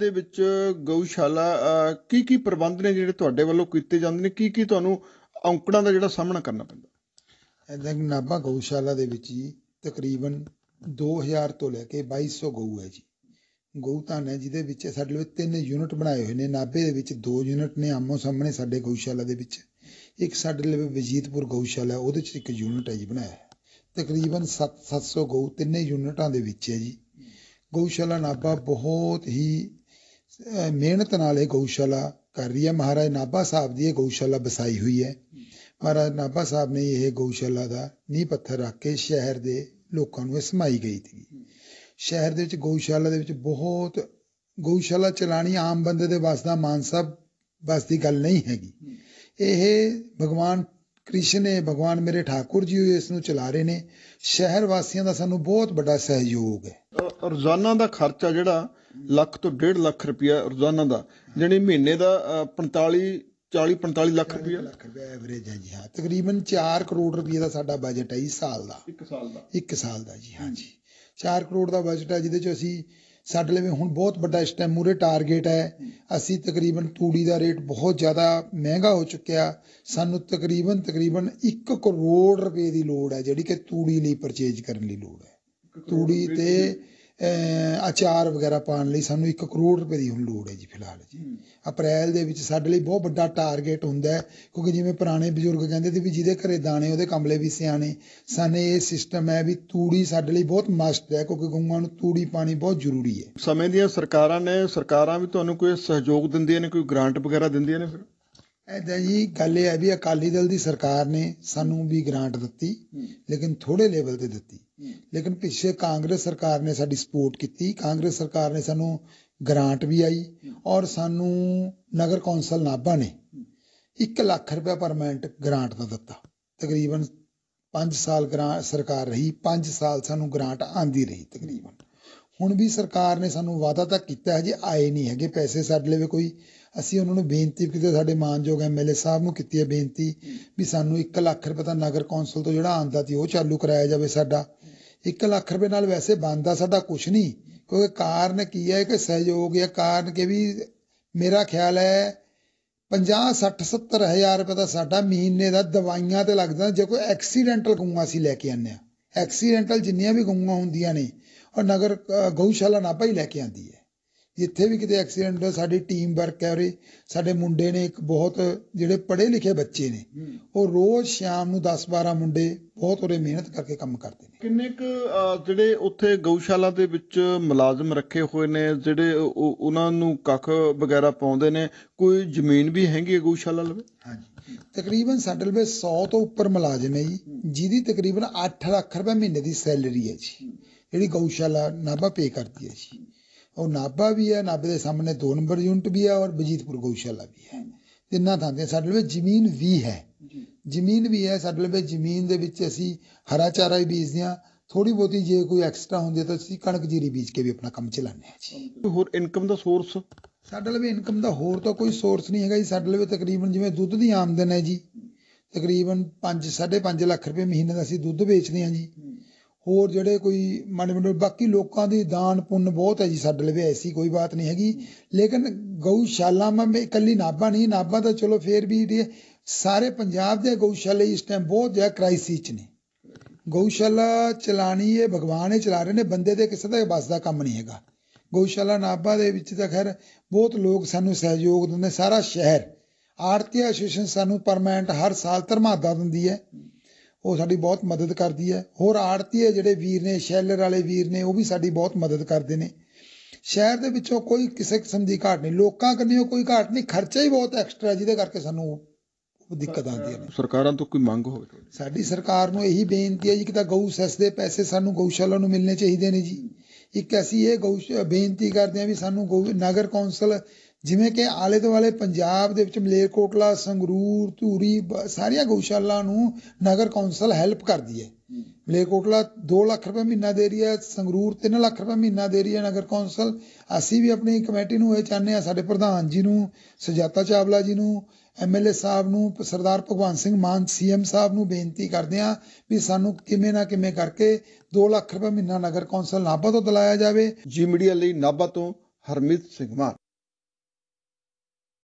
ਦੇ ਵਿੱਚ ਗਊਸ਼ਾਲਾ ਕੀ ਕੀ ਪ੍ਰਬੰਧ ਨੇ ਜਿਹੜੇ ਤੁਹਾਡੇ ਵੱਲੋਂ ਕੀਤੇ ਜਾਂਦੇ ਨੇ ਕੀ ਕੀ ਤੁਹਾਨੂੰ ਔਂਕੜਾਂ ਦਾ ਜਿਹੜਾ ਸਾਹਮਣਾ ਕਰਨਾ ਪੈਂਦਾ ਐਦਾਂ ਕਿ ਨਾਭਾ ਗਊਸ਼ਾਲਾ ਦੇ ਵਿੱਚ ਜੀ ਤਕਰੀਬਨ 2000 ਤੋਂ ਲੈ ਕੇ 2200 ਗਊ ਹੈ ਜੀ ਗਊ ਤਾਂ ਨੇ ਜਿਹਦੇ ਵਿੱਚ ਸਾਡੇ ਲਈ ਤਿੰਨ ਯੂਨਿਟ ਬਣਾਏ ਹੋਏ ਨੇ ਨਾਭੇ ਦੇ ਵਿੱਚ ਦੋ ਯੂਨਿਟ ਨੇ ਆਮੋ ਸਾਹਮਣੇ ਸਾਡੇ ਗਊਸ਼ਾਲਾ ਦੇ ਵਿੱਚ ਇੱਕ ਸਾਡੇ ਲਈ ਵਜੀਤਪੁਰ ਗਊਸ਼ਾਲਾ ਉਹਦੇ ਵਿੱਚ ਇੱਕ ਯੂਨਿਟ ਹੈ ਜੀ ਬਣਾਇਆ ਤਕਰੀਬਨ 7 700 ਗਊ ਤਿੰਨੇ ਯੂਨਿਟਾਂ ਦੇ ਵਿੱਚ ਹੈ ਜੀ ਗਊਸ਼ਾਲਾ ਨਾਭਾ ਬਹੁਤ ਹੀ ਮਿਹਨਤ ਨਾਲ ਇਹ ਗਊਸ਼ਾਲਾ ਕਰ ਰਹੀ ਹੈ ਮਹਾਰਾਜ ਨਾਭਾ ਸਾਹਿਬ ਦੀ ਇਹ ਗਊਸ਼ਾਲਾ ਬਸਾਈ ਹੋਈ ਹੈ ਮਹਾਰਾਜ ਨਾਭਾ ਸਾਹਿਬ ਨੇ ਇਹ ਗਊਸ਼ਾਲਾ ਦਾ ਨੀਂਹ ਪੱਥਰ ਰੱਖ ਕੇ ਸ਼ਹਿਰ ਦੇ ਲੋਕਾਂ ਨੂੰ ਸਮਾਈ ਗਈ ਸੀ ਸ਼ਹਿਰ ਦੇ ਵਿੱਚ ਗਊਸ਼ਾਲਾ ਦੇ ਵਿੱਚ ਬਹੁਤ ਗਊਸ਼ਾਲਾ ਚਲਾਣੀ ਆਮ ਬੰਦੇ ਦੇ ਵਾਸ ਦਾ ਮਾਨ ਸਾਹਿਬ ਬਸ ਦੀ ਗੱਲ ਨਹੀਂ ਹੈਗੀ ਇਹ ਭਗਵਾਨ ਕ੍ਰਿਸ਼ਨ ਨੇ ਭਗਵਾਨ ਮੇਰੇ ਠਾਕੁਰ ਜੀ ਇਸ ਨੂੰ ਚਲਾ ਰਹੇ ਨੇ ਸ਼ਹਿਰ ਵਾਸੀਆਂ ਦਾ ਸਾਨੂੰ ਬਹੁਤ ਵੱਡਾ ਸਹਿਯੋਗ ਹੈ ਰੋਜ਼ਾਨਾ ਦਾ ਖਰਚਾ ਜਿਹੜਾ ਲੱਖ ਤੋਂ 1.5 ਲੱਖ ਰੁਪਇਆ ਰੋਜ਼ਾਨਾ ਦਾ ਜਿਹੜੀ ਮਹੀਨੇ ਦਾ 45 40 45 ਲੱਖ ਰੁਪਇਆ ਲੱਖ ਰੁਪਇਆ ਐਵਰੇਜ ਹੈ ਜੀ ਹਾਂ ਤਕਰੀਬਨ 4 ਕਰੋੜ ਰੁਪਏ ਦਾ ਸਾਡਾ ਬਜਟ ਹੈ ਇਸ ਸਾਲ ਦਾ ਇੱਕ ਸਾਲ ਦਾ ਇੱਕ ਸਾਲ ਦਾ ਜੀ ਹਾਂ ਜੀ 4 ਕਰੋੜ ਦਾ ਬਜਟ ਹੈ ਜਿਹਦੇ ਚ ਅਸੀਂ ਸਾਡੇ ਲਈ ਹੁਣ ਬਹੁਤ ਵੱਡਾ ਇਸ ਟਾਈਮ ਮੂਰੇ ਟਾਰਗੇਟ ਹੈ ਅਸੀਂ ਤਕਰੀਬਨ ਤੂੜੀ ਦਾ ਰੇਟ ਬਹੁਤ ਜ਼ਿਆਦਾ ਮਹਿੰਗਾ ਹੋ ਚੁੱਕਿਆ ਸਾਨੂੰ ਤਕਰੀਬਨ ਤਕਰੀਬਨ 1 ਕਰੋੜ ਰੁਪਏ ਦੀ ਲੋੜ ਹੈ ਜਿਹੜੀ ਕਿ ਤੂੜੀ ਲਈ ਪਰਚੇਜ ਕਰਨ ਲਈ ਲੋੜ ਹੈ ਤੂੜੀ ਤੇ ਅਚਾਰ ਵਗੈਰਾ ਪਾਣ ਲਈ ਸਾਨੂੰ 1 ਕਰੋੜ ਰੁਪਏ ਦੀ ਹੁਣ ਲੋੜ ਹੈ ਜੀ ਫਿਲਹਾਲ ਜੀ ਅਪ੍ਰੈਲ ਦੇ ਵਿੱਚ ਸਾਡੇ ਲਈ ਬਹੁਤ ਵੱਡਾ ਟਾਰਗੇਟ ਹੁੰਦਾ ਕਿਉਂਕਿ ਜਿਵੇਂ ਪੁਰਾਣੇ ਬਜ਼ੁਰਗ ਕਹਿੰਦੇ ਸੀ ਵੀ ਜਿਹਦੇ ਘਰੇ ਦਾਣੇ ਉਹਦੇ ਕੰਬਲੇ ਵੀ ਸਿਆਣੇ ਸਾਨੇ ਇਹ ਸਿਸਟਮ ਹੈ ਵੀ ਤੂੜੀ ਸਾਡੇ ਲਈ ਬਹੁਤ ਮਸਤ ਹੈ ਕਿਉਂਕਿ ਗਊਆਂ ਨੂੰ ਤੂੜੀ ਪਾਣੀ ਬਹੁਤ ਜ਼ਰੂਰੀ ਹੈ ਸਮੇਂ ਦੀਆਂ ਸਰਕਾਰਾਂ ਨੇ ਸਰਕਾਰਾਂ ਵੀ ਤੁਹਾਨੂੰ ਕੋਈ ਸਹਿਯੋਗ ਦਿੰਦੀਆਂ ਨੇ ਕੋਈ ਗ੍ਰਾਂਟ ਵਗੈਰਾ ਦਿੰਦੀਆਂ ਨੇ ਫਿਰ ਐਦਾਂ ਜੀ ਗੱਲ ਇਹ ਹੈ ਵੀ ਅਕਾਲੀ ਦਲ ਦੀ ਸਰਕਾਰ ਨੇ ਸਾਨੂੰ ਵੀ ਗ੍ਰਾਂਟ ਦਿੱਤੀ ਲੇਕਿਨ ਥੋੜੇ ਲੈਵਲ ਤੇ ਦਿੱਤੀ ਲੇਕਿਨ ਪਿੱਛੇ ਕਾਂਗਰਸ ਸਰਕਾਰ ਨੇ ਸਾਡੀ ਸਪੋਰਟ ਕੀਤੀ ਕਾਂਗਰਸ ਸਰਕਾਰ ਨੇ ਸਾਨੂੰ ਗ੍ਰਾਂਟ ਵੀ ਆਈ ਔਰ ਸਾਨੂੰ ਨਗਰ ਕੌਂਸਲ ਨਾਭਾ ਨੇ 1 ਲੱਖ ਰੁਪਏ ਪਰਮੈਂਟ ਗ੍ਰਾਂਟ ਦਾ ਦਿੱਤਾ ਤਕਰੀਬਨ 5 ਸਾਲ ਸਰਕਾਰ ਰਹੀ 5 ਸਾਲ ਸਾਨੂੰ ਗ੍ਰਾਂਟ ਆਂਦੀ ਰਹੀ ਤਕਰੀਬਨ ਹੁਣ ਵੀ ਸਰਕਾਰ ਨੇ ਸਾਨੂੰ ਵਾਅਦਾ ਤਾਂ ਕੀਤਾ ਹੈ ਜੇ ਆਏ ਨਹੀਂ ਹੈਗੇ ਪੈਸੇ ਸਾਡੇ ਲਈ ਕੋਈ ਅਸੀਂ ਉਹਨਾਂ ਨੂੰ ਬੇਨਤੀ ਕੀਤੀ ਸਾਡੇ ਮਾਨਯੋਗ ਐਮਐਲਏ ਸਾਹਿਬ ਨੂੰ ਕੀਤੀ ਹੈ ਬੇਨਤੀ ਵੀ ਸਾਨੂੰ 1 ਲੱਖ ਰੁਪਏ ਦਾ ਨਗਰ ਕੌਂਸਲ ਤੋਂ ਜਿਹੜਾ ਆਂਦਾ ਸੀ ਉਹ ਚਾਲੂ ਕਰਾਇਆ ਜਾਵੇ ਸਾਡਾ 1 ਲੱਖ ਰੁਪਏ ਨਾਲ ਵੈਸੇ ਬੰਦਾ ਸਾਡਾ ਕੁਝ ਨਹੀਂ ਕਿਉਂਕਿ ਕਾਰਨ ਕੀ ਹੈ ਕਿ ਸਹਿਯੋਗ ਹੈ ਕਾਰਨ ਕਿ ਵੀ ਮੇਰਾ ਖਿਆਲ ਹੈ 50 60 70 ਹਜ਼ਾਰ ਰੁਪਏ ਦਾ ਸਾਡਾ ਮਹੀਨੇ ਦਾ ਦਵਾਈਆਂ ਤੇ ਲੱਗਦਾ ਜੇ ਕੋਈ ਐਕਸੀਡੈਂਟਲ ਗਊਆਂ ਸੀ ਲੈ ਕੇ ਆਨੇ ਆ ਐਕਸੀਡੈਂਟਲ ਜਿੰਨੀਆਂ ਵੀ ਗਊਆਂ ਹੁੰਦੀਆਂ ਨੇ ਔਰ ਨਗਰ ਗਊਸ਼ਾਲਾ ਨਾ ਪਈ ਲੈ ਕੇ ਆਂਦੀ ਹੈ ਜਿੱਥੇ ਵੀ ਕਿਤੇ ਐਕਸੀਡੈਂਟ ਸਾਡੀ ਟੀਮ ਵਰਕ ਹੈ ਉਰੇ ਸਾਡੇ ਮੁੰਡੇ ਨੇ ਇੱਕ ਬਹੁਤ ਜਿਹੜੇ ਪੜ੍ਹੇ ਲਿਖੇ ਬੱਚੇ ਨੇ ਉਹ ਰੋਜ਼ ਸ਼ਾਮ ਨੂੰ 10-12 ਮੁੰਡੇ ਬਹੁਤ ਉਰੇ ਮਿਹਨਤ ਕਰਕੇ ਕੰਮ ਕਰਦੇ ਨੇ ਕਿੰਨੇ ਕੁ ਜਿਹੜੇ ਉੱਥੇ ਗਊਸ਼ਾਲਾ ਦੇ ਵਿੱਚ ਮੁਲਾਜ਼ਮ ਰੱਖੇ ਹੋਏ ਨੇ ਜਿਹੜੇ ਉਹਨਾਂ ਨੂੰ ਕੱਖ ਵਗੈਰਾ ਪਾਉਂਦੇ ਨੇ ਕੋਈ ਜ਼ਮੀਨ ਵੀ ਹੈਗੀ ਗਊਸ਼ਾਲਾ ਲਵੇ ਹਾਂਜੀ ਤਕਰੀਬਨ ਸਾਡੇ ਲਵੇ 100 ਤੋਂ ਉੱਪਰ ਮੁਲਾਜ਼ਮ ਹੈ ਜੀ ਜਿਹਦੀ ਤਕਰੀਬਨ 8 ਲੱਖ ਰੁਪਏ ਮਹੀਨੇ ਦੀ ਸੈਲਰੀ ਹੈ ਜੀ ਜਿਹੜੀ ਗਊਸ਼ਾਲਾ ਨਾਭਾ ਪੇ ਕਰਦੀ ਹੈ ਜੀ ਉਹ ਨਾਭਾ ਵੀ ਹੈ ਨਾਭੇ ਦੇ ਸਾਹਮਣੇ ਦੋ ਨੰਬਰ ਯੂਨਿਟ ਵੀ ਹੈ ਔਰ ਬਜੀਤਪੁਰ ਗਊਸ਼ਾਲਾ ਵੀ ਹੈ ਤਿੰਨਾਂ ਥਾਂ ਤੇ ਸਾਡੇ ਲਈ ਜ਼ਮੀਨ ਵੀ ਹੈ ਜ਼ਮੀਨ ਵੀ ਹੈ ਸਾਡੇ ਲਈ ਜ਼ਮੀਨ ਦੇ ਵਿੱਚ ਅਸੀਂ ਹਰਾ ਚਾਰਾ ਹੀ ਬੀਜਦੇ ਹਾਂ ਥੋੜੀ ਬਹੁਤੀ ਜੇ ਕੋਈ ਐਕਸਟਰਾ ਹੁੰਦੀ ਤਾਂ ਅਸੀਂ ਕਣਕ ਜੀਰੀ ਬੀਜ ਕੇ ਵੀ ਆਪਣਾ ਕੰਮ ਚਲਾਉਂਦੇ ਹਾਂ ਜੀ ਹੋਰ ਇਨਕਮ ਦਾ ਸੋਰਸ ਸਾਡੇ ਲਈ ਇਨਕਮ ਦਾ ਹੋਰ ਤਾਂ ਕੋਈ ਸੋਰਸ ਨਹੀਂ ਹੈਗਾ ਜੀ ਸਾਡੇ ਲਈ ਤਕਰੀਬਨ ਜਿਵੇਂ ਦੁੱਧ ਦੀ ਆਮਦਨ ਹੈ ਜੀ ਤਕਰੀਬਨ 5 5.5 ਲੱਖ ਰੁਪਏ ਮਹੀਨੇ ਦਾ ਅਸੀਂ ਦੁੱਧ ਵੇਚਦੇ ਹਾਂ ਜੀ ਹੋਰ ਜਿਹੜੇ ਕੋਈ ਮੰਨ ਮੰਡੋ ਬਾਕੀ ਲੋਕਾਂ ਦੇ ਦਾਨ ਪੁੰਨ ਬਹੁਤ ਹੈ ਜੀ ਸਾਡੇ ਲਈ ਐਸੀ ਕੋਈ ਬਾਤ ਨਹੀਂ ਹੈਗੀ ਲੇਕਿਨ ਗਊਸ਼ਾਲਾ ਮੈਂ ਇਕੱਲੀ ਨਾਬਾ ਨਹੀਂ ਨਾਬਾ ਤਾਂ ਚਲੋ ਫੇਰ ਵੀ ਸਾਰੇ ਪੰਜਾਬ ਦੇ ਗਊਸ਼ਾਲੇ ਇਸ ਟਾਈਮ ਬਹੁਤ ਜ਼ਿਆਦਾ ਕ੍ਰਾਈਸਿਸ 'ਚ ਨੇ ਗਊਸ਼ਾਲਾ ਚਲਾਣੀ ਇਹ ਭਗਵਾਨ ਹੀ ਚਲਾ ਰਹੇ ਨੇ ਬੰਦੇ ਦੇ ਕਿਸੇ ਦਾ ਬਸ ਦਾ ਕੰਮ ਨਹੀਂ ਹੈਗਾ ਗਊਸ਼ਾਲਾ ਨਾਬਾ ਦੇ ਵਿੱਚ ਤਾਂ ਖੈਰ ਬਹੁਤ ਲੋਕ ਸਾਨੂੰ ਸਹਿਯੋਗ ਦਿੰਦੇ ਸਾਰਾ ਸ਼ਹਿਰ ਆਰਤੀ ਐਸੋਸੀਏਸ਼ਨ ਸਾਨੂੰ ਪਰਮਨੈਂਟ ਹਰ ਸਾਲ ਧਰਮਾਦਾ ਦਿੰਦੀ ਹੈ ਉਹ ਸਾਡੀ ਬਹੁਤ ਮਦਦ ਕਰਦੀ ਹੈ ਹੋਰ ਆੜਤੀ ਹੈ ਜਿਹੜੇ ਵੀਰ ਨੇ ਸ਼ੈਲਰ ਵਾਲੇ ਵੀਰ ਨੇ ਉਹ ਵੀ ਸਾਡੀ ਬਹੁਤ ਮਦਦ ਕਰਦੇ ਨੇ ਸ਼ਹਿਰ ਦੇ ਵਿੱਚੋਂ ਕੋਈ ਕਿਸੇ ਕਿਸਮ ਦੀ ਘਾਟ ਨਹੀਂ ਲੋਕਾਂ ਕੰਨਿਓ ਕੋਈ ਘਾਟ ਨਹੀਂ ਖਰਚਾ ਹੀ ਬਹੁਤ ਐਕਸਟਰਾ ਜਿਹਦੇ ਕਰਕੇ ਸਾਨੂੰ ਦਿੱਕਤ ਆਉਂਦੀ ਹੈ ਸਰਕਾਰਾਂ ਤੋਂ ਕੋਈ ਮੰਗ ਹੋਵੇ ਸਾਡੀ ਸਰਕਾਰ ਨੂੰ ਇਹੀ ਬੇਨਤੀ ਹੈ ਜੀ ਕਿ ਤਾਂ ਗਊ ਸੈਸ ਦੇ ਪੈਸੇ ਸਾਨੂੰ ਗਊਸ਼ਾਲਾ ਨੂੰ ਮਿਲਨੇ ਚਾਹੀਦੇ ਨੇ ਜੀ ਇੱਕ ਅਸੀਂ ਇਹ ਗਊ ਬੇਨਤੀ ਕਰਦੇ ਹਾਂ ਵੀ ਸਾਨੂੰ ਨਗਰ ਕੌਂਸਲ ਜਿਵੇਂ ਕਿ ਆਲੇ ਦੁਆਲੇ ਪੰਜਾਬ ਦੇ ਵਿੱਚ ਮਲੇਰਕੋਟਲਾ ਸੰਗਰੂਰ ਧੂਰੀ ਸਾਰੀਆਂ ਗਊਸ਼ਾਲਾ ਨੂੰ ਨਗਰ ਕੌਂਸਲ ਹੈਲਪ ਕਰਦੀ ਹੈ ਮਲੇਰਕੋਟਲਾ 2 ਲੱਖ ਰੁਪਏ ਮਹੀਨਾ ਦੇ ਰਹੀ ਹੈ ਸੰਗਰੂਰ 3 ਲੱਖ ਰੁਪਏ ਮਹੀਨਾ ਦੇ ਰਹੀ ਹੈ ਨਗਰ ਕੌਂਸਲ ਅਸੀਂ ਵੀ ਆਪਣੀ ਕਮੇਟੀ ਨੂੰ ਇਹ ਚਾਹੁੰਦੇ ਆ ਸਾਡੇ ਪ੍ਰਧਾਨ ਜੀ ਨੂੰ ਸਜਾਤਾ ਚਾਵਲਾ ਜੀ ਨੂੰ ਐਮਐਲਏ ਸਾਹਿਬ ਨੂੰ ਸਰਦਾਰ ਭਗਵਾਨ ਸਿੰਘ ਮਾਨ ਸੀਐਮ ਸਾਹਿਬ ਨੂੰ ਬੇਨਤੀ ਕਰਦੇ ਆ ਵੀ ਸਾਨੂੰ ਕਿਵੇਂ ਨਾ ਕਿਵੇਂ ਕਰਕੇ 2 ਲੱਖ ਰੁਪਏ ਮਹੀਨਾ ਨਗਰ ਕੌਂਸਲ ਨਾਭਾ ਤੋਂ ਦਿਲਾਇਆ ਜਾਵੇ ਜੀ ਮੀਡੀਆ ਲਈ ਨਾਭਾ ਤੋਂ ਹਰਮਿਤ ਸਿੰਘ ਮਾਨ